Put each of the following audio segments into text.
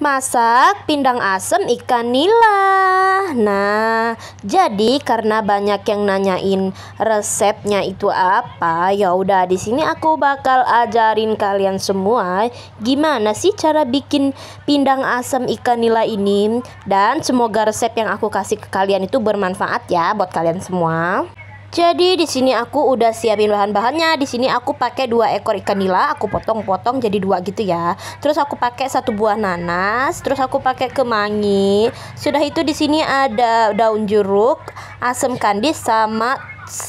Masak pindang asem ikan nila Nah jadi karena banyak yang nanyain resepnya itu apa ya udah di sini aku bakal ajarin kalian semua Gimana sih cara bikin pindang asem ikan nila ini Dan semoga resep yang aku kasih ke kalian itu bermanfaat ya buat kalian semua jadi di sini aku udah siapin bahan-bahannya. Di sini aku pakai dua ekor ikan nila, aku potong-potong jadi dua gitu ya. Terus aku pakai satu buah nanas, terus aku pakai kemangi. Sudah itu di sini ada daun jeruk, asam kandis sama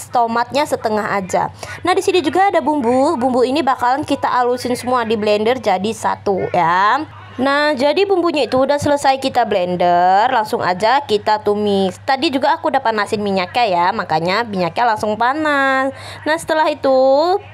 tomatnya setengah aja. Nah, di sini juga ada bumbu. Bumbu ini bakalan kita alusin semua di blender jadi satu ya. Nah, jadi bumbunya itu udah selesai kita blender, langsung aja kita tumis. Tadi juga aku udah panasin minyaknya ya, makanya minyaknya langsung panas. Nah, setelah itu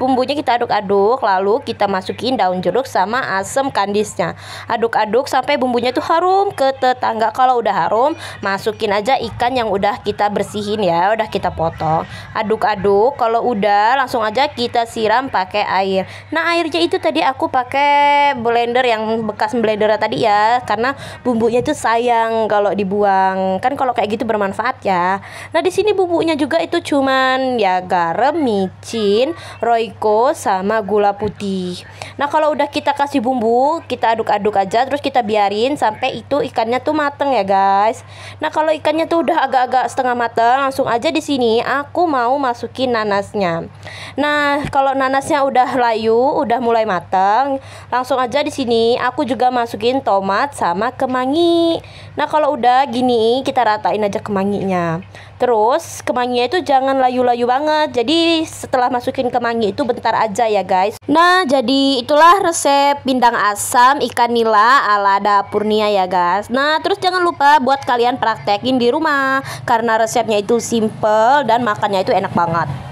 bumbunya kita aduk-aduk, lalu kita masukin daun jeruk sama asam kandisnya. Aduk-aduk sampai bumbunya tuh harum ke tetangga. Kalau udah harum, masukin aja ikan yang udah kita bersihin ya, udah kita potong. Aduk-aduk, kalau udah langsung aja kita siram pakai air. Nah, airnya itu tadi aku pakai blender yang bekas blender blenderan tadi ya karena bumbunya tuh sayang kalau dibuang kan kalau kayak gitu bermanfaat ya nah di sini bumbunya juga itu cuman ya garam micin roiko sama gula putih nah kalau udah kita kasih bumbu kita aduk-aduk aja terus kita biarin sampai itu ikannya tuh mateng ya guys nah kalau ikannya tuh udah agak-agak setengah mateng langsung aja di sini aku mau masukin nanasnya nah kalau nanasnya udah layu udah mulai mateng langsung aja di sini aku juga masukin tomat sama kemangi. Nah, kalau udah gini kita ratain aja kemanginya. Terus kemanginya itu jangan layu-layu banget. Jadi setelah masukin kemangi itu bentar aja ya guys. Nah jadi itulah resep pindang asam ikan nila ala dapurnia ya guys. Nah terus jangan lupa buat kalian praktekin di rumah karena resepnya itu simple dan makannya itu enak banget.